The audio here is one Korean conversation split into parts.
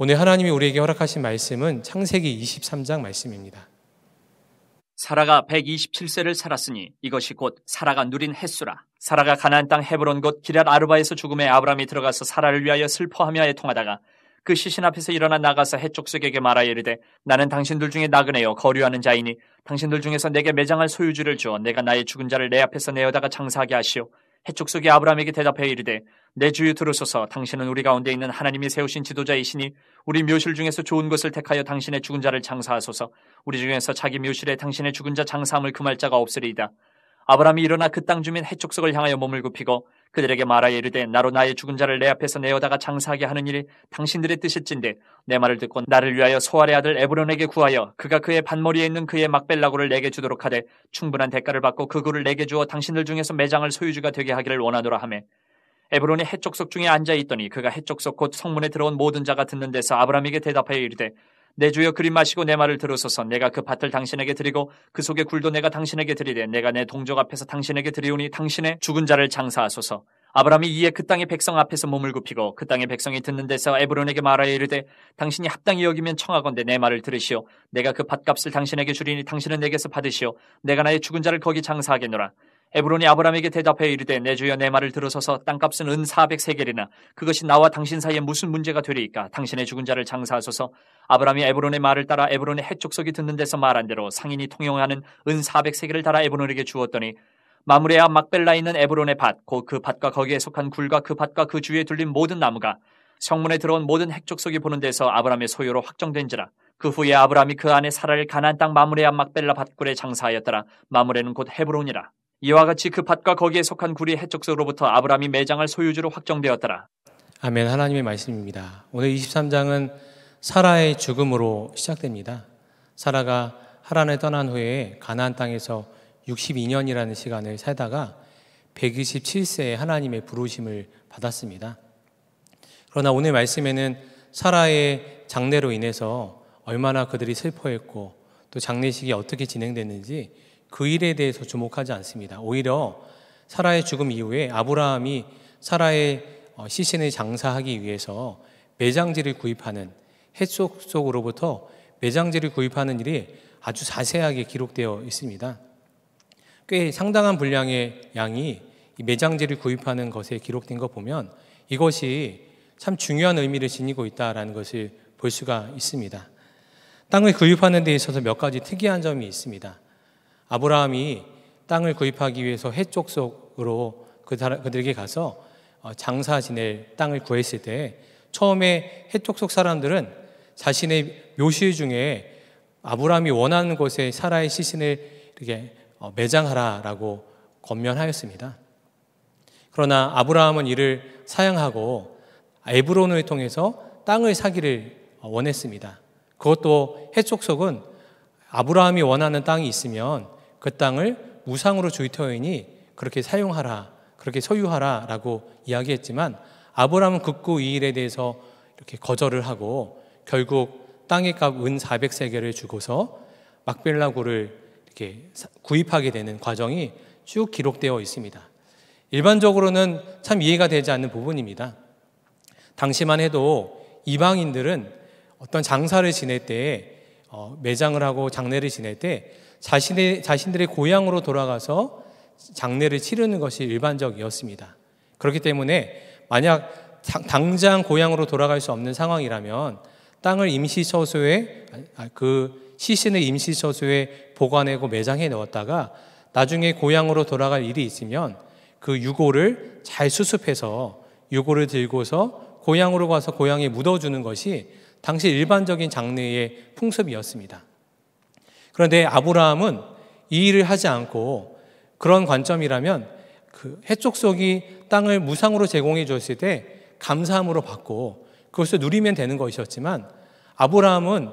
오늘 하나님이 우리에게 허락하신 말씀은 창세기 23장 말씀입니다. 사라가 127세를 살았으니 이것이 곧 사라가 누린 햇수라. 사라가 가나안 땅 헤브론 곳 기랏 아르바에서 죽음에 아브라함이 들어가서 사라를 위하여 슬퍼하며 애통하다가 그 시신 앞에서 일어나 나가서 해쪽속에게 말하여 이르되 나는 당신들 중에 나그네요 거류하는 자이니 당신들 중에서 내게 매장할 소유주를 주어 내가 나의 죽은 자를 내 앞에서 내어다가 장사하게 하시오 해축속이 아브라함에게 대답해 이르되 내 주유 들어서서 당신은 우리 가운데 있는 하나님이 세우신 지도자이시니 우리 묘실 중에서 좋은 것을 택하여 당신의 죽은 자를 장사하소서 우리 중에서 자기 묘실에 당신의 죽은 자 장사함을 금할 자가 없으리이다 아브라함이 일어나 그 땅 주민 해족석을 향하여 몸을 굽히고 그들에게 말하여 이르되 나로 나의 죽은 자를 내 앞에서 내어다가 장사하게 하는 일이 당신들의 뜻일진데 내 말을 듣고 나를 위하여 소아의 아들 에브론에게 구하여 그가 그의 반머리에 있는 그의 막벨라구를 내게 주도록 하되 충분한 대가를 받고 그 구를 내게 주어 당신들 중에서 매장을 소유주가 되게 하기를 원하노라 하며 에브론이 해족석 중에 앉아 있더니 그가 해족석 곧 성문에 들어온 모든 자가 듣는 데서 아브라함에게 대답하여 이르되 내 주여 그림 마시고 내 말을 들으소서 내가 그 밭을 당신에게 드리고 그 속에 굴도 내가 당신에게 드리되 내가 내 동족 앞에서 당신에게 드리오니 당신의 죽은 자를 장사하소서 아브라함이 이에 그 땅의 백성 앞에서 몸을 굽히고 그 땅의 백성이 듣는 데서 에브론에게 말하여 이르되 당신이 합당히 여기면 청하건대 내 말을 들으시오 내가 그 밭값을 당신에게 주리니 당신은 내게서 받으시오 내가 나의 죽은 자를 거기 장사하겠노라 에브론이 아브라함에게 대답해 이르되 내 주여 내 말을 들어서서 땅값은 은 400세겔이나 그것이 나와 당신 사이에 무슨 문제가 되리이까 당신의 죽은 자를 장사하소서 아브라함이 에브론의 말을 따라 에브론의 해족속이 듣는 데서 말한 대로 상인이 통용하는 은 400세겔을 달아 에브론에게 주었더니 마무레와 막벨라 있는 에브론의 밭, 곧 그 밭과 거기에 속한 굴과 그 밭과 그 주위에 둘린 모든 나무가 성문에 들어온 모든 핵족속이 보는 데서 아브라함의 소유로 확정된지라. 그 후에 아브라함이 그 안에 살아를가난땅 마무레와 막벨라 밭굴에 장사하였더라. 마무레는 곧 헤브론이라. 이와 같이 그 밭과 거기에 속한 구리 해적석으로부터 아브라함이 매장을 소유주로 확정되었더라. 아멘 하나님의 말씀입니다. 오늘 23장은 사라의 죽음으로 시작됩니다. 사라가 하란을 떠난 후에 가나안 땅에서 62년이라는 시간을 살다가 127세에 하나님의 부르심을 받았습니다. 그러나 오늘 말씀에는 사라의 장례로 인해서 얼마나 그들이 슬퍼했고 또 장례식이 어떻게 진행됐는지 그 일에 대해서 주목하지 않습니다. 오히려 사라의 죽음 이후에 아브라함이 사라의 어, 시신을 장사하기 위해서 매장지를 구입하는 해속 속으로부터 매장지를 구입하는 일이 아주 자세하게 기록되어 있습니다. 꽤 상당한 분량의 양이 매장지를 구입하는 것에 기록된 것 보면 이것이 참 중요한 의미를 지니고 있다라는 것을 볼 수가 있습니다. 땅을 구입하는 데 있어서 몇 가지 특이한 점이 있습니다. 아브라함이 땅을 구입하기 위해서 해쪽 속으로 그 그들에게 가서 어, 장사 지낼 땅을 구했을 때 처음에 해쪽 속 사람들은 자신의 묘실 중에 아브라함이 원하는 곳에 사라의 시신을 이렇게 어, 매장하라라고 권면하였습니다 그러나 아브라함은 이를 사양하고 에브론을 통해서 땅을 사기를 어, 원했습니다. 그것도 해족속은 아브라함이 원하는 땅이 있으면 그 땅을 우상으로 주이터이니 그렇게 사용하라, 그렇게 소유하라라고 이야기했지만 아브라함은 극구 이 일에 대해서 이렇게 거절을 하고 결국 땅의 값 은 400세계를 주고서 막벨라구를 이렇게 구입하게 되는 과정이 쭉 기록되어 있습니다. 일반적으로는 참 이해가 되지 않는 부분입니다. 당시만 해도 이방인들은 어떤 장사를 지낼 때 어, 매장을 하고 장례를 지낼 때 자신의, 자신들의 고향으로 돌아가서 장례를 치르는 것이 일반적이었습니다. 그렇기 때문에 만약 당장 고향으로 돌아갈 수 없는 상황이라면 땅을 임시처소에 아, 그 시신을 임시처소에 보관하고 매장해 넣었다가 나중에 고향으로 돌아갈 일이 있으면 그 유골을 잘 수습해서 유골을 들고서 고향으로 가서 고향에 묻어주는 것이 당시 일반적인 장례의 풍습이었습니다. 그런데 아브라함은 이 일을 하지 않고 그런 관점이라면 그 해족속이 땅을 무상으로 제공해 줬을 때 감사함으로 받고 그것을 누리면 되는 것이었지만 아브라함은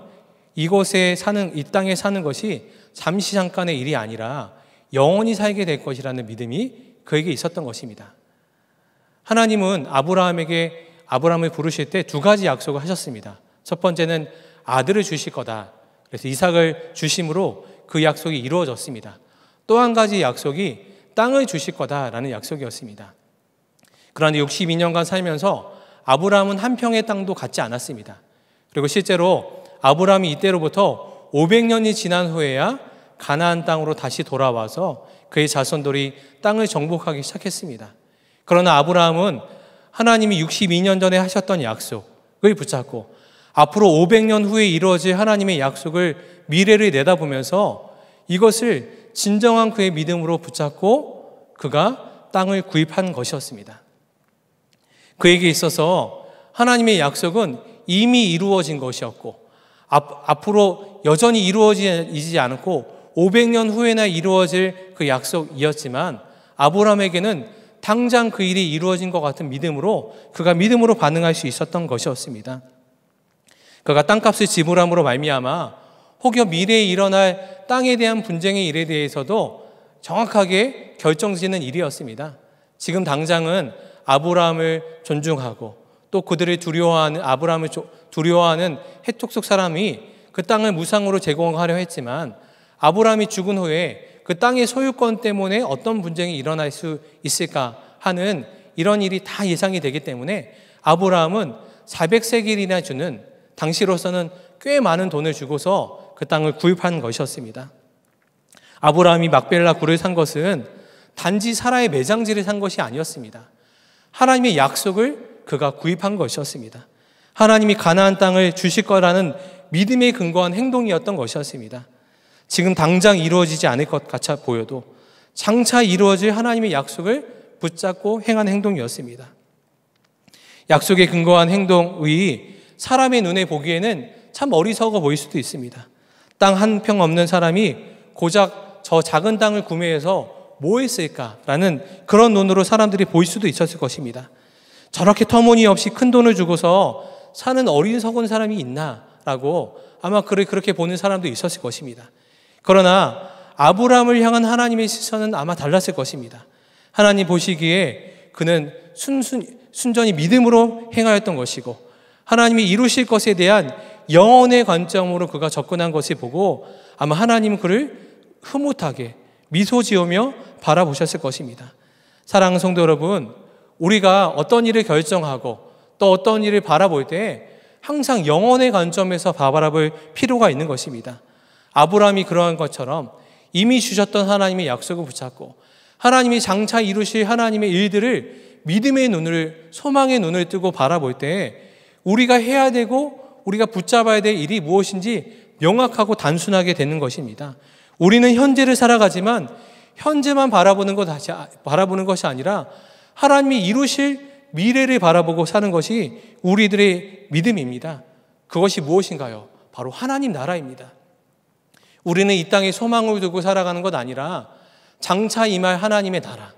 이곳에 사는 이 땅에 사는 것이 잠시 잠깐의 일이 아니라 영원히 살게 될 것이라는 믿음이 그에게 있었던 것입니다. 하나님은 아브라함에게 아브라함을 부르실 때 두 가지 약속을 하셨습니다. 첫 번째는 아들을 주실 거다. 그래서 이삭을 주심으로 그 약속이 이루어졌습니다. 또 한 가지 약속이 땅을 주실 거다라는 약속이었습니다. 그런데 62년간 살면서 아브라함은 한 평의 땅도 갖지 않았습니다. 그리고 실제로 아브라함이 이때로부터 500년이 지난 후에야 가나안 땅으로 다시 돌아와서 그의 자손들이 땅을 정복하기 시작했습니다. 그러나 아브라함은 하나님이 62년 전에 하셨던 약속을 붙잡고 앞으로 500년 후에 이루어질 하나님의 약속을 미래를 내다보면서 이것을 진정한 그의 믿음으로 붙잡고 그가 땅을 구입한 것이었습니다. 그에게 있어서 하나님의 약속은 이미 이루어진 것이었고 앞, 으로 여전히 이루어지지 않고 500년 후에나 이루어질 그 약속이었지만 아브라함에게는 당장 그 일이 이루어진 것 같은 믿음으로 그가 믿음으로 반응할 수 있었던 것이었습니다. 그가 땅값을 지불함으로 말미암아 혹여 미래에 일어날 땅에 대한 분쟁의 일에 대해서도 정확하게 결정짓는 일이었습니다. 지금 당장은 아브라함을 존중하고 또 그들을 두려워하는 아브라함을 두려워하는 해톡 속 사람이 그 땅을 무상으로 제공하려 했지만 아브라함이 죽은 후에 그 땅의 소유권 때문에 어떤 분쟁이 일어날 수 있을까 하는 이런 일이 다 예상이 되기 때문에 아브라함은 400세겔이나 주는 당시로서는 꽤 많은 돈을 주고서 그 땅을 구입한 것이었습니다. 아브라함이 막벨라 굴을 산 것은 단지 사라의 매장지를 산 것이 아니었습니다. 하나님의 약속을 그가 구입한 것이었습니다. 하나님이 가나안 땅을 주실 거라는 믿음에 근거한 행동이었던 것이었습니다. 지금 당장 이루어지지 않을 것 같아 보여도 장차 이루어질 하나님의 약속을 붙잡고 행한 행동이었습니다. 약속에 근거한 행동의 사람의 눈에 보기에는 참 어리석어 보일 수도 있습니다. 땅 한 평 없는 사람이 고작 저 작은 땅을 구매해서 뭐 했을까라는 그런 눈으로 사람들이 보일 수도 있었을 것입니다. 저렇게 터무니없이 큰 돈을 주고서 사는 어리석은 사람이 있나라고 아마 그렇게 보는 사람도 있었을 것입니다. 그러나 아브라함을 향한 하나님의 시선은 아마 달랐을 것입니다. 하나님 보시기에 그는 순순 순전히 믿음으로 행하였던 것이고 하나님이 이루실 것에 대한 영혼의 관점으로 그가 접근한 것을 보고 아마 하나님은 그를 흐뭇하게 미소 지으며 바라보셨을 것입니다. 사랑하는 성도 여러분, 우리가 어떤 일을 결정하고 또 어떤 일을 바라볼 때 항상 영혼의 관점에서 바라볼 필요가 있는 것입니다. 아브라함이 그러한 것처럼 이미 주셨던 하나님의 약속을 붙잡고 하나님이 장차 이루실 하나님의 일들을 믿음의 눈을 소망의 눈을 뜨고 바라볼 때 우리가 해야 되고 우리가 붙잡아야 될 일이 무엇인지 명확하고 단순하게 되는 것입니다. 우리는 현재를 살아가지만 현재만 바라보는 것 다시 바라보는 것이 아니라 하나님이 이루실 미래를 바라보고 사는 것이 우리들의 믿음입니다. 그것이 무엇인가요? 바로 하나님 나라입니다. 우리는 이 땅에 소망을 두고 살아가는 것 아니라 장차 임할 하나님의 나라,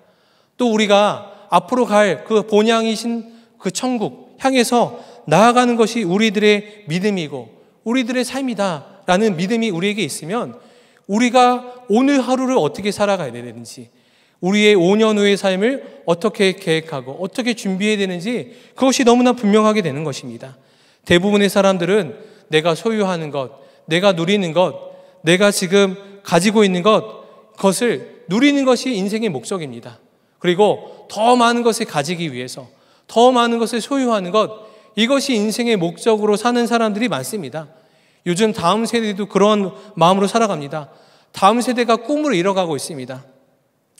또 우리가 앞으로 갈 그 본향이신 그 천국 향해서 나아가는 것이 우리들의 믿음이고 우리들의 삶이다라는 믿음이 우리에게 있으면 우리가 오늘 하루를 어떻게 살아가야 되는지 우리의 5년 후의 삶을 어떻게 계획하고 어떻게 준비해야 되는지 그것이 너무나 분명하게 되는 것입니다. 대부분의 사람들은 내가 소유하는 것, 내가 누리는 것, 내가 지금 가지고 있는 것, 그것을 누리는 것이 인생의 목적입니다. 그리고 더 많은 것을 가지기 위해서, 더 많은 것을 소유하는 것, 이것이 인생의 목적으로 사는 사람들이 많습니다. 요즘 다음 세대도 그런 마음으로 살아갑니다. 다음 세대가 꿈을 잃어가고 있습니다.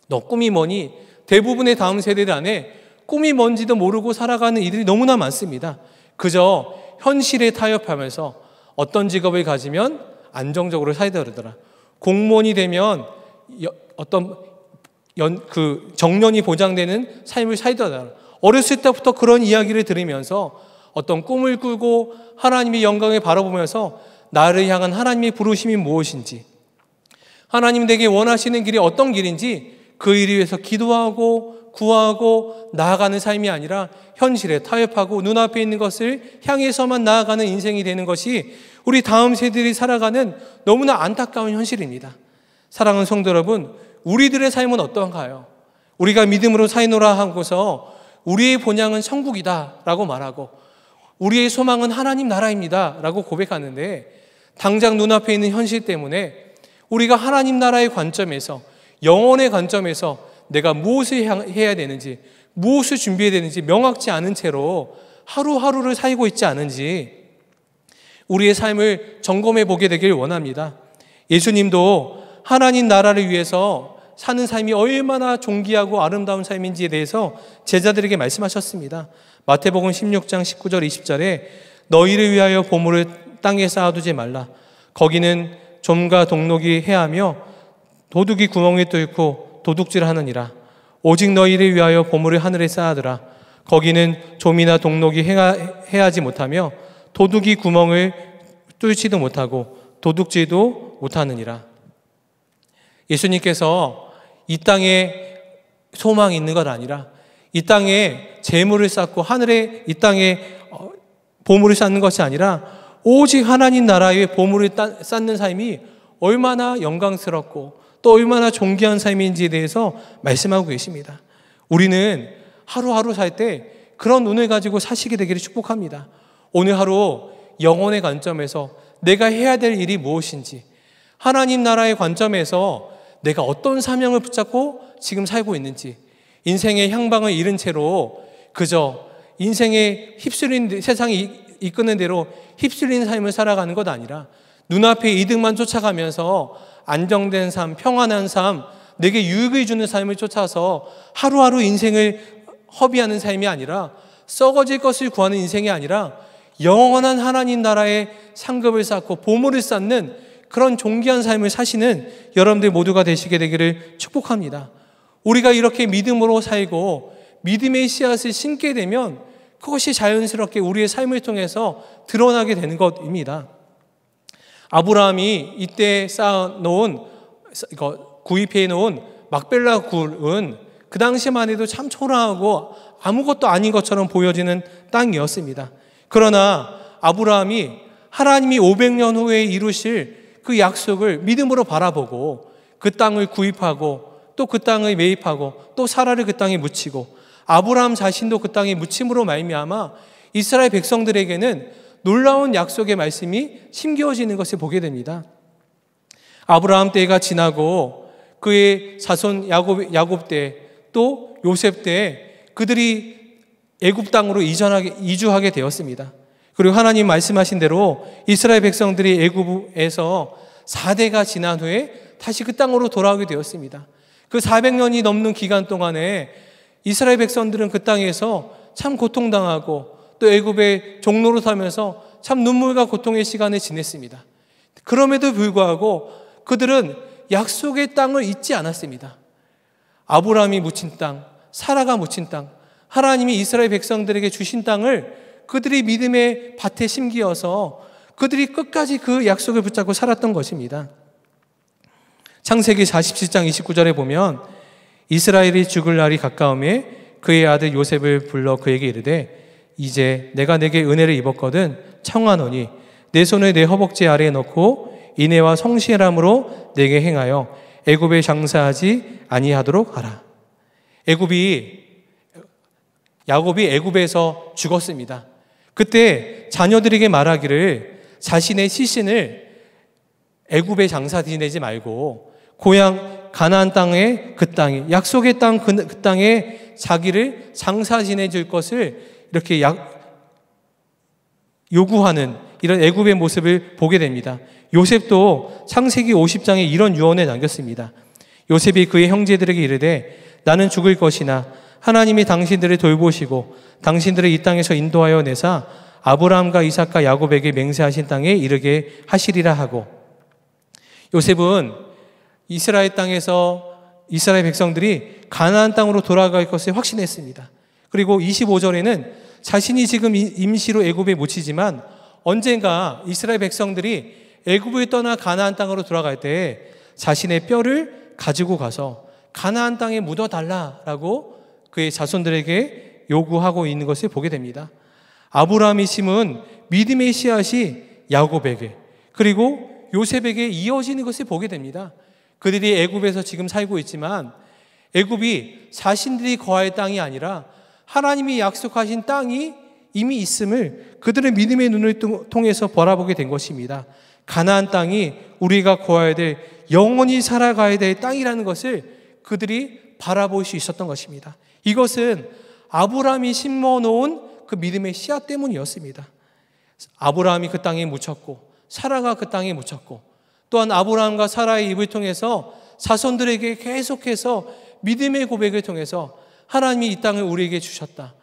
너 꿈이 뭐니? 대부분의 다음 세대들 안에 꿈이 뭔지도 모르고 살아가는 이들이 너무나 많습니다. 그저 현실에 타협하면서 어떤 직업을 가지면 안정적으로 살다 그더라 공무원이 되면 여, 어떤 연, 그 정년이 보장되는 삶을 살더라 어렸을 때부터 그런 이야기를 들으면서 어떤 꿈을 꾸고 하나님의 영광을 바라보면서 나를 향한 하나님의 부르심이 무엇인지, 하나님 내게 원하시는 길이 어떤 길인지 그 일을 위해서 기도하고 구하고 나아가는 삶이 아니라 현실에 타협하고 눈앞에 있는 것을 향해서만 나아가는 인생이 되는 것이 우리 다음 세대들이 살아가는 너무나 안타까운 현실입니다. 사랑하는 성도 여러분, 우리들의 삶은 어떠한가요? 우리가 믿음으로 사이노라 하고서 우리의 본향은 천국이다라고 말하고 우리의 소망은 하나님 나라입니다. 라고 고백하는데 당장 눈앞에 있는 현실 때문에 우리가 하나님 나라의 관점에서 영혼의 관점에서 내가 무엇을 해야 되는지 무엇을 준비해야 되는지 명확치 않은 채로 하루하루를 살고 있지 않은지 우리의 삶을 점검해 보게 되길 원합니다. 예수님도 하나님 나라를 위해서 사는 삶이 얼마나 존귀하고 아름다운 삶인지에 대해서 제자들에게 말씀하셨습니다. 마태복음 16장 19절 20절에 너희를 위하여 보물을 땅에 쌓아두지 말라. 거기는 좀과 동록이 해하며 도둑이 구멍에 뚫고 도둑질하느니라. 오직 너희를 위하여 보물을 하늘에 쌓아두라. 거기는 좀이나 동록이 해하, 지 못하며 도둑이 구멍을 뚫지도 못하고 도둑질도 못하느니라. 예수님께서 이 땅에 소망이 있는 것 아니라 이 땅에 재물을 쌓고 하늘에 이 땅에 어, 보물을 쌓는 것이 아니라 오직 하나님 나라의 보물을 쌓는 삶이 얼마나 영광스럽고 또 얼마나 존귀한 삶인지에 대해서 말씀하고 계십니다. 우리는 하루하루 살 때 그런 눈을 가지고 사시게 되기를 축복합니다. 오늘 하루 영혼의 관점에서 내가 해야 될 일이 무엇인지 하나님 나라의 관점에서 내가 어떤 사명을 붙잡고 지금 살고 있는지 인생의 향방을 잃은 채로 그저 인생의 휩쓸린 세상이 이끄는 대로 휩쓸린 삶을 살아가는 것 아니라 눈앞에 이득만 쫓아가면서 안정된 삶, 평안한 삶, 내게 유익을 주는 삶을 쫓아서 하루하루 인생을 허비하는 삶이 아니라 썩어질 것을 구하는 인생이 아니라 영원한 하나님 나라의 상급을 쌓고 보물을 쌓는 그런 존귀한 삶을 사시는 여러분들 모두가 되시게 되기를 축복합니다. 우리가 이렇게 믿음으로 살고 믿음의 씨앗을 심게 되면 그것이 자연스럽게 우리의 삶을 통해서 드러나게 되는 것입니다. 아브라함이 이때 쌓아놓은 구입해 놓은 막벨라 굴은 그 당시만 해도 참 초라하고 아무것도 아닌 것처럼 보여지는 땅이었습니다. 그러나 아브라함이 하나님이 500년 후에 이루실 그 약속을 믿음으로 바라보고 그 땅을 구입하고 또 그 땅을 매입하고 또 사라를 그 땅에 묻히고 아브라함 자신도 그 땅에 묻힘으로 말미암아 이스라엘 백성들에게는 놀라운 약속의 말씀이 심겨지는 것을 보게 됩니다. 아브라함 때가 지나고 그의 사손 야곱 야곱 때 또 요셉 때 그들이 애굽 땅으로 이전하게 이주하게 되었습니다. 그리고 하나님 말씀하신 대로 이스라엘 백성들이 애굽에서 4대가 지난 후에 다시 그 땅으로 돌아오게 되었습니다. 그 400년이 넘는 기간 동안에 이스라엘 백성들은 그 땅에서 참 고통당하고 또 애굽의 종로로 살면서 참 눈물과 고통의 시간을 지냈습니다. 그럼에도 불구하고 그들은 약속의 땅을 잊지 않았습니다. 아브라함이 묻힌 땅, 사라가 묻힌 땅, 하나님이 이스라엘 백성들에게 주신 땅을 그들이 믿음의 밭에 심기어서 그들이 끝까지 그 약속을 붙잡고 살았던 것입니다. 창세기 47장 29절에 보면 이스라엘이 죽을 날이 가까움에 그의 아들 요셉을 불러 그에게 이르되 이제 내가 내게 은혜를 입었거든 청하노니 내 손을 내 허벅지 아래에 넣고 인애와 성실함으로 내게 행하여 애굽에 장사하지 아니하도록 하라. 애굽이 야곱이 애굽에서 죽었습니다. 그때 자녀들에게 말하기를 자신의 시신을 애굽의 장사 지내지 말고 고향 가나안 땅의 그 땅에 약속의 땅그 그 땅에 자기를 장사 지내줄 것을 이렇게 약, 요구하는 이런 애굽의 모습을 보게 됩니다. 요셉도 창세기 50장에 이런 유언을 남겼습니다. 요셉이 그의 형제들에게 이르되 나는 죽을 것이나 하나님이 당신들을 돌보시고 당신들을 이 땅에서 인도하여 내사 아브라함과 이삭과 야곱에게 맹세하신 땅에 이르게 하시리라 하고 요셉은 이스라엘 땅에서 이스라엘 백성들이 가나안 땅으로 돌아갈 것을 확신했습니다. 그리고 25절에는 자신이 지금 임시로 애굽에 묻히지만 언젠가 이스라엘 백성들이 애굽을 떠나 가나안 땅으로 돌아갈 때 자신의 뼈를 가지고 가서 가나안 땅에 묻어 달라라고 그의 자손들에게 요구하고 있는 것을 보게 됩니다. 아브라함의 심은 믿음의 씨앗이 야곱에게 그리고 요셉에게 이어지는 것을 보게 됩니다. 그들이 애굽에서 지금 살고 있지만 애굽이 자신들이 거할 땅이 아니라 하나님이 약속하신 땅이 이미 있음을 그들의 믿음의 눈을 통해서 바라보게 된 것입니다. 가나안 땅이 우리가 거해야 될 영원히 살아가야 될 땅이라는 것을 그들이 바라볼 수 있었던 것입니다. 이것은 아브라함이 심어놓은 그 믿음의 씨앗 때문이었습니다. 아브라함이 그 땅에 묻혔고 사라가 그 땅에 묻혔고 또한 아브라함과 사라의 입을 통해서 자손들에게 계속해서 믿음의 고백을 통해서 하나님이 이 땅을 우리에게 주셨다.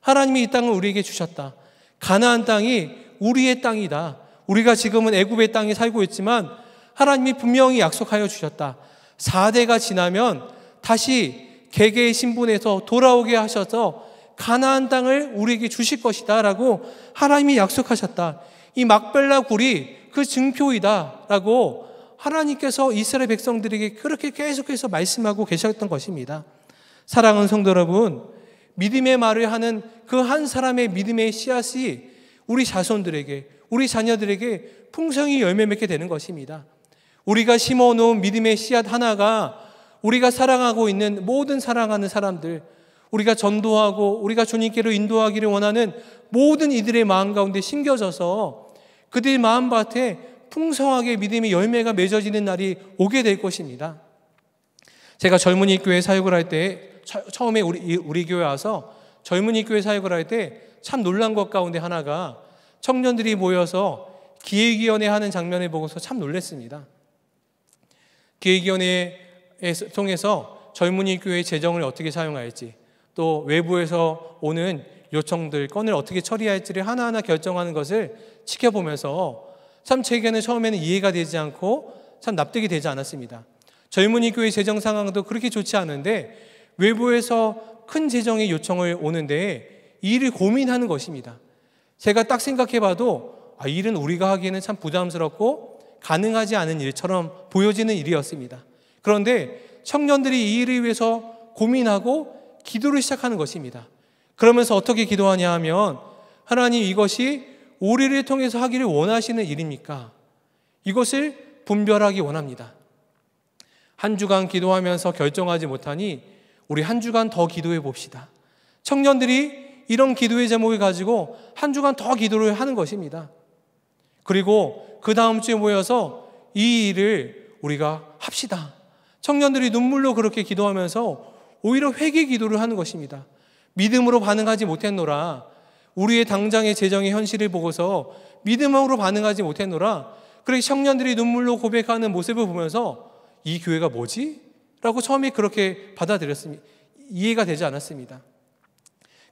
하나님이 이 땅을 우리에게 주셨다. 가나안 땅이 우리의 땅이다. 우리가 지금은 애굽의 땅에 살고 있지만 하나님이 분명히 약속하여 주셨다. 4대가 지나면 다시 개개의 신분에서 돌아오게 하셔서 가나안 땅을 우리에게 주실 것이다라고 하나님이 약속하셨다. 이 막벨라 굴이 그 증표이다라고 하나님께서 이스라엘 백성들에게 그렇게 계속해서 말씀하고 계셨던 것입니다. 사랑하는 성도 여러분, 믿음의 말을 하는 그 한 사람의 믿음의 씨앗이 우리 자손들에게, 우리 자녀들에게 풍성히 열매 맺게 되는 것입니다. 우리가 심어 놓은 믿음의 씨앗 하나가 우리가 사랑하고 있는 모든 사랑하는 사람들, 우리가 전도하고 우리가 주님께로 인도하기를 원하는 모든 이들의 마음 가운데 심겨져서 그들의 마음밭에 풍성하게 믿음의 열매가 맺어지는 날이 오게 될 것입니다. 제가 젊은이 교회 사역을 할 때 처음에 우리, 우리 교회 와서 젊은이 교회 사역을 할 때 참 놀란 것 가운데 하나가 청년들이 모여서 기획위원회 하는 장면을 보고서 참 놀랐습니다. 기획위원회에 통해서 젊은이 교회의 재정을 어떻게 사용할지 또 외부에서 오는 요청들, 건을 어떻게 처리할지를 하나하나 결정하는 것을 지켜보면서 참 제게는 처음에는 이해가 되지 않고 참 납득이 되지 않았습니다. 젊은이 교회 재정 상황도 그렇게 좋지 않은데 외부에서 큰 재정의 요청을 오는데 이를 고민하는 것입니다. 제가 딱 생각해봐도 아, 일은 우리가 하기에는 참 부담스럽고 가능하지 않은 일처럼 보여지는 일이었습니다. 그런데 청년들이 이 일을 위해서 고민하고 기도를 시작하는 것입니다. 그러면서 어떻게 기도하냐 하면 하나님 이것이 우리를 통해서 하기를 원하시는 일입니까? 이것을 분별하기 원합니다. 한 주간 기도하면서 결정하지 못하니 우리 한 주간 더 기도해 봅시다. 청년들이 이런 기도의 제목을 가지고 한 주간 더 기도를 하는 것입니다. 그리고 그 다음 주에 모여서 이 일을 우리가 합시다. 청년들이 눈물로 그렇게 기도하면서 오히려 회개 기도를 하는 것입니다. 믿음으로 반응하지 못했노라. 우리의 당장의 재정의 현실을 보고서 믿음으로 반응하지 못했노라. 그래 청년들이 눈물로 고백하는 모습을 보면서 이 교회가 뭐지? 라고 처음에 그렇게 받아들였습니다. 이해가 되지 않았습니다.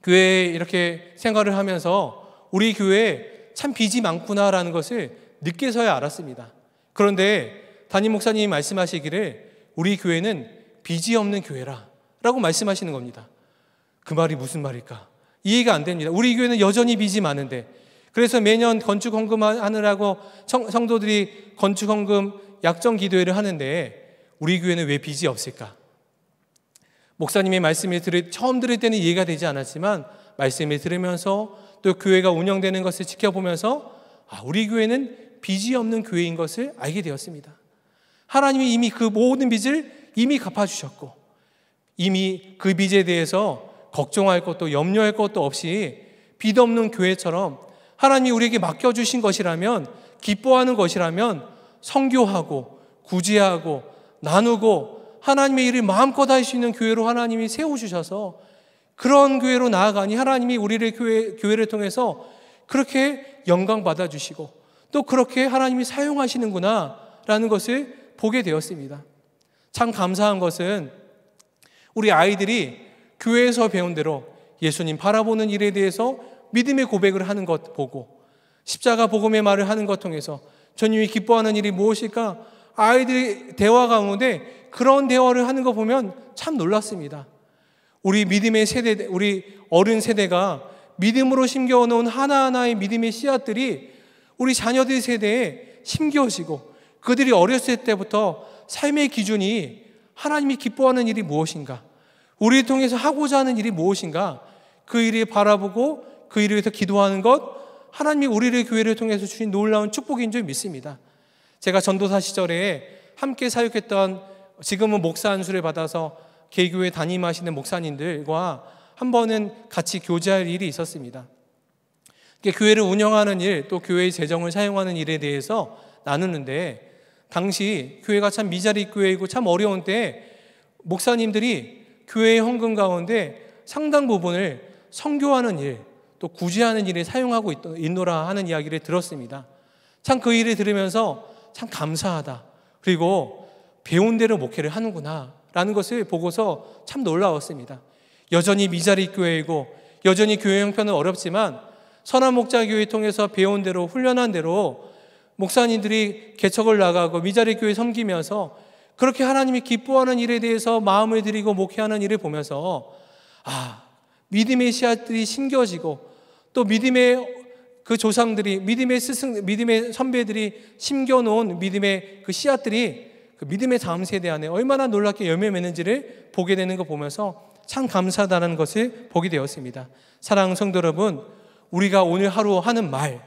교회 이렇게 생활을 하면서 우리 교회 참 빚이 많구나라는 것을 늦게서야 알았습니다. 그런데 담임 목사님이 말씀하시기를 우리 교회는 빚이 없는 교회라 라고 말씀하시는 겁니다. 그 말이 무슨 말일까? 이해가 안 됩니다. 우리 교회는 여전히 빚이 많은데 그래서 매년 건축 헌금 하느라고 성도들이 건축 헌금 약정 기도회를 하는데 우리 교회는 왜 빚이 없을까? 목사님의 말씀을 들을 처음 들을 때는 이해가 되지 않았지만 말씀을 들으면서 또 교회가 운영되는 것을 지켜보면서 아, 우리 교회는 빚이 없는 교회인 것을 알게 되었습니다. 하나님이 이미 그 모든 빚을 이미 갚아주셨고, 이미 그 빚에 대해서 걱정할 것도 염려할 것도 없이 빚 없는 교회처럼 하나님이 우리에게 맡겨주신 것이라면, 기뻐하는 것이라면 성교하고, 구제하고, 나누고, 하나님의 일을 마음껏 할 수 있는 교회로 하나님이 세워주셔서 그런 교회로 나아가니 하나님이 우리를 교회, 교회를 통해서 그렇게 영광 받아주시고 또 그렇게 하나님이 사용하시는구나 라는 것을 보게 되었습니다. 참 감사한 것은 우리 아이들이 교회에서 배운 대로 예수님 바라보는 일에 대해서 믿음의 고백을 하는 것 보고 십자가 복음의 말을 하는 것 통해서 주님이 기뻐하는 일이 무엇일까 아이들이 대화 가운데 그런 대화를 하는 거 보면 참 놀랐습니다. 우리 믿음의 세대, 우리 어른 세대가 믿음으로 심겨놓은 하나하나의 믿음의 씨앗들이 우리 자녀들 세대에 심겨지고 그들이 어렸을 때부터 삶의 기준이 하나님이 기뻐하는 일이 무엇인가? 우리를 통해서 하고자 하는 일이 무엇인가? 그 일을 바라보고 그 일을 위해서 기도하는 것, 하나님이 우리를 교회를 통해서 주신 놀라운 축복인 줄 믿습니다. 제가 전도사 시절에 함께 사육했던 지금은 목사 안수를 받아서 개교에 담임하시는 목사님들과 한 번은 같이 교제할 일이 있었습니다. 교회를 운영하는 일, 또 교회의 재정을 사용하는 일에 대해서 나누는데 당시 교회가 참 미자리 교회이고 참 어려운 때에 목사님들이 교회의 헌금 가운데 상당 부분을 성교하는 일, 또 구제하는 일에 사용하고 있노라 하는 이야기를 들었습니다. 참 그 일을 들으면서 참 감사하다. 그리고 배운 대로 목회를 하는구나. 라는 것을 보고서 참 놀라웠습니다. 여전히 미자리 교회이고 여전히 교회 형편은 어렵지만 선한 목자 교회 통해서 배운 대로 훈련한 대로 목사님들이 개척을 나가고 미자리 교회 섬기면서 그렇게 하나님이 기뻐하는 일에 대해서 마음을 들이고 목회하는 일을 보면서 아 믿음의 씨앗들이 심겨지고 또 믿음의 그 조상들이 믿음의 스승 믿음의 선배들이 심겨놓은 믿음의 그 씨앗들이 그 믿음의 다음 세대 안에 얼마나 놀랍게 열매 맺는지를 보게 되는 거 보면서 참 감사하다는 것을 보게 되었습니다. 사랑 성도 여러분, 우리가 오늘 하루 하는 말,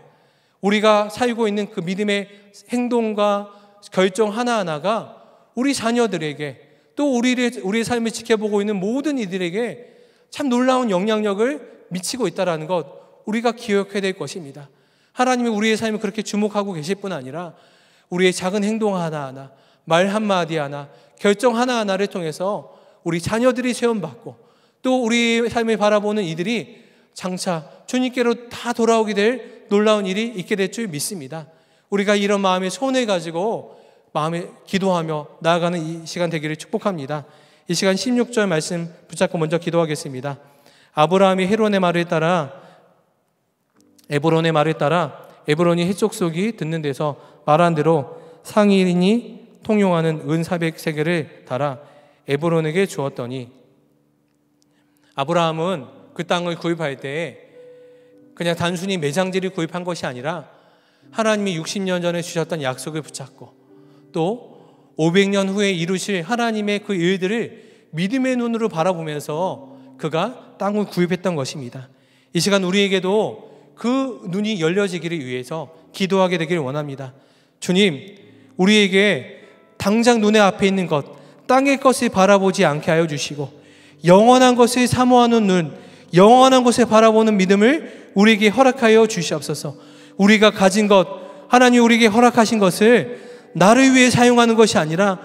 우리가 살고 있는 그 믿음의 행동과 결정 하나하나가 우리 자녀들에게 또 우리의, 우리의 삶을 지켜보고 있는 모든 이들에게 참 놀라운 영향력을 미치고 있다는 것 우리가 기억해야 될 것입니다. 하나님이 우리의 삶을 그렇게 주목하고 계실 뿐 아니라 우리의 작은 행동 하나하나, 말 한마디 하나, 결정 하나하나를 통해서 우리 자녀들이 세움받고 또 우리 삶을 바라보는 이들이 장차 주님께로 다 돌아오게 될 놀라운 일이 있게 될 줄 믿습니다. 우리가 이런 마음의 소원을 가지고 마음에 기도하며 나아가는 이 시간 되기를 축복합니다. 이 시간 16절 말씀 붙잡고 먼저 기도하겠습니다. 아브라함이 헤론의 말을 따라 에브론의 말을 따라 에브론이 해족속이 듣는 데서 말한 대로 상인이 통용하는 은4 0세계를 달아 에브론에게 주었더니 아브라함은 그 땅을 구입할 때에 그냥 단순히 매장지를 구입한 것이 아니라 하나님이 60년 전에 주셨던 약속을 붙잡고 또 500년 후에 이루실 하나님의 그 일들을 믿음의 눈으로 바라보면서 그가 땅을 구입했던 것입니다. 이 시간 우리에게도 그 눈이 열려지기를 위해서 기도하게 되기를 원합니다. 주님, 우리에게 당장 눈에 앞에 있는 것, 땅의 것을 바라보지 않게 하여 주시고, 영원한 것을 사모하는 눈, 영원한 것을 바라보는 믿음을 우리에게 허락하여 주시옵소서. 우리가 가진 것, 하나님 우리에게 허락하신 것을 나를 위해 사용하는 것이 아니라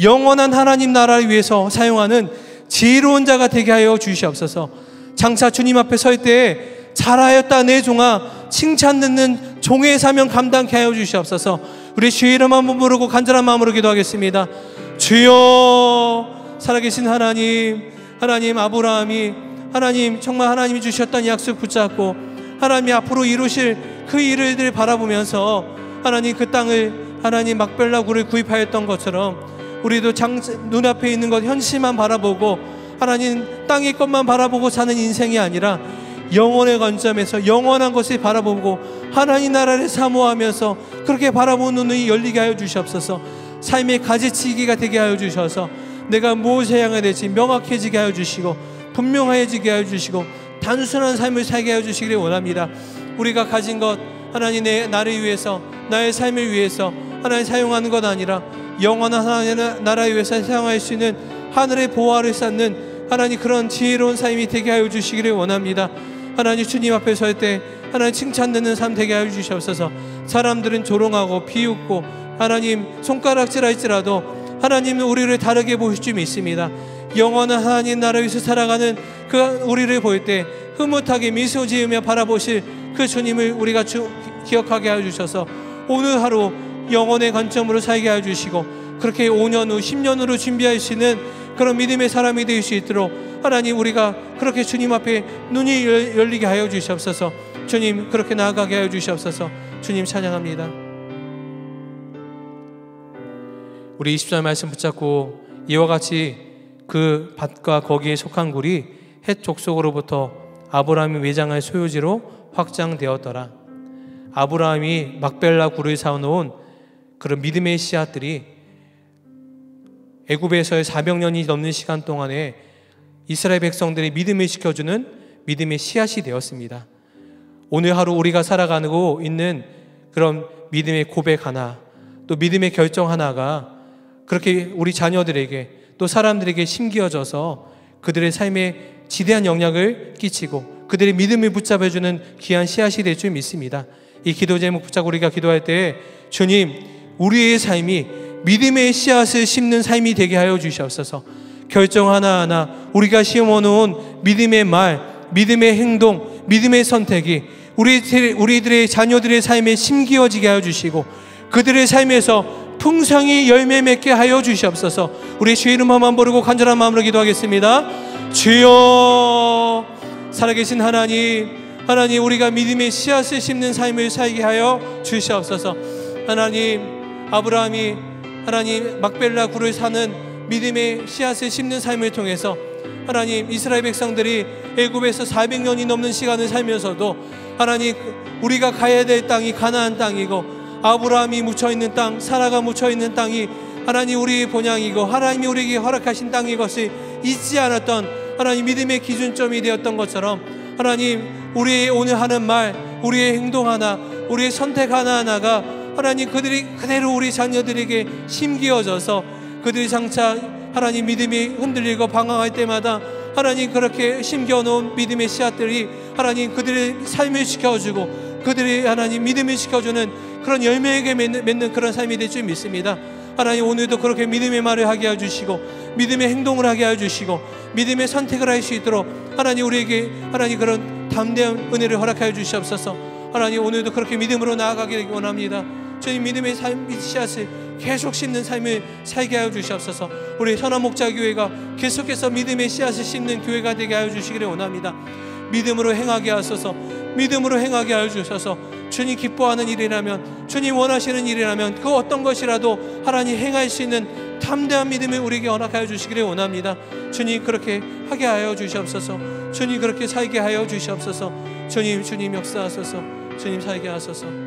영원한 하나님 나라를 위해서 사용하는 지혜로운 자가 되게 하여 주시옵소서. 장차 주님 앞에 설 때에 잘하였다 내 종아 칭찬 듣는 종의 사명 감당케 하여 주시옵소서. 우리 주 이름 한 번 부르고 간절한 마음으로 기도하겠습니다. 주여 살아계신 하나님 하나님 아브라함이 하나님 정말 하나님이 주셨던 약속 붙잡고 하나님이 앞으로 이루실 그 일을 바라보면서 하나님 그 땅을 하나님 막벨라구를 구입하였던 것처럼 우리도 장, 눈앞에 있는 것 현실만 바라보고 하나님 땅의 것만 바라보고 사는 인생이 아니라 영원의 관점에서 영원한 것을 바라보고 하나님 나라를 사모하면서 그렇게 바라보는 눈이 열리게 하여 주시옵소서 삶의 가지치기가 되게 하여 주셔서 내가 무엇에 향해야 될지 명확해지게 하여 주시고 분명해지게 하여 주시고 단순한 삶을 살게 하여 주시기를 원합니다. 우리가 가진 것 하나님 내 나를 위해서 나의 삶을 위해서 하나님 사용하는 것 아니라 영원한 하나님의 나라 위해서 사용할 수 있는 하늘의 보화를 쌓는 하나님 그런 지혜로운 삶이 되게 하여 주시기를 원합니다. 하나님 주님 앞에 설때 하나님 칭찬되는 삶 되게 하여 주시옵소서. 사람들은 조롱하고 비웃고 하나님 손가락질할지라도 하나님은 우리를 다르게 보실 줄 믿습니다. 영원한 하나님 나라 위에서 살아가는 그 우리를 보일 때 흐뭇하게 미소 지으며 바라보실 그 주님을 우리가 주, 기억하게 하여 주셔서 오늘 하루 영혼의 관점으로 살게 하여 주시고 그렇게 5년 후 10년 후로 준비할 수 있는 그런 믿음의 사람이 될 수 있도록 하나님 우리가 그렇게 주님 앞에 눈이 열리게 하여 주시옵소서 주님 그렇게 나아가게 하여 주시옵소서 주님 찬양합니다 우리 2 4절 말씀 붙잡고 이와 같이 그 밭과 거기에 속한 굴이 헷 족속으로부터 아브라함의 외장할 소유지로 확장되었더라. 아브라함이 막벨라 굴을 사놓은 그런 믿음의 씨앗들이 애굽에서의 400년이 넘는 시간 동안에 이스라엘 백성들의 믿음을 지켜주는 믿음의 씨앗이 되었습니다. 오늘 하루 우리가 살아가고 있는 그런 믿음의 고백 하나, 또 믿음의 결정 하나가 그렇게 우리 자녀들에게 또 사람들에게 심기어져서 그들의 삶에 지대한 영향을 끼치고 그들의 믿음을 붙잡아주는 귀한 씨앗이 될 줄 믿습니다. 이 기도 제목 붙잡고 우리가 기도할 때 주님 우리의 삶이 믿음의 씨앗을 심는 삶이 되게 하여 주시옵소서 결정 하나하나 우리가 심어놓은 믿음의 말 믿음의 행동 믿음의 선택이 우리들의 자녀들의 삶에 심기어지게 하여 주시고 그들의 삶에서 풍성히 열매 맺게 하여 주시옵소서. 우리 주의 이름 만 부르고 간절한 마음으로 기도하겠습니다. 주여 살아계신 하나님 하나님 우리가 믿음의 씨앗을 심는 삶을 살게 하여 주시옵소서. 하나님 아브라함이 하나님 막벨라 굴을 사는 믿음의 씨앗을 심는 삶을 통해서 하나님 이스라엘 백성들이 애굽에서 400년이 넘는 시간을 살면서도 하나님 우리가 가야 될 땅이 가나안 땅이고 아브라함이 묻혀있는 땅, 사라가 묻혀있는 땅이 하나님 우리의 본향이고 하나님이 우리에게 허락하신 땅인 것이 잊지 않았던 하나님 믿음의 기준점이 되었던 것처럼 하나님 우리의 오늘 하는 말, 우리의 행동 하나, 우리의 선택 하나하나가 하나님 그들이 그대로 우리 자녀들에게 심겨져서 그들이 장차 하나님 믿음이 흔들리고 방황할 때마다 하나님 그렇게 심겨놓은 믿음의 씨앗들이 하나님 그들의 삶을 지켜주고 그들이 하나님 믿음을 지켜주는 그런 열매에게 맺는, 맺는 그런 삶이 될 줄 믿습니다. 하나님 오늘도 그렇게 믿음의 말을 하게 해 주시고 믿음의 행동을 하게 해 주시고 믿음의 선택을 할 수 있도록 하나님 우리에게 하나님 그런 담대한 은혜를 허락하여 주시옵소서. 하나님 오늘도 그렇게 믿음으로 나아가길 원합니다. 주님 믿음의 삶 씨앗을 계속 심는 삶을 살게 하여 주시옵소서. 우리 선한 목자 교회가 계속해서 믿음의 씨앗을 심는 교회가 되게 하여 주시기를 원합니다. 믿음으로 행하게 하소서. 믿음으로 행하게 하여 주셔서 주님 기뻐하는 일이라면 주님 원하시는 일이라면 그 어떤 것이라도 하나님 행할 수 있는 담대한 믿음을 우리에게 허락하여 주시기를 원합니다. 주님 그렇게 하게 하여 주시옵소서. 주님 그렇게 살게 하여 주시옵소서. 주님 주님 역사하소서. 주님 살게 하소서.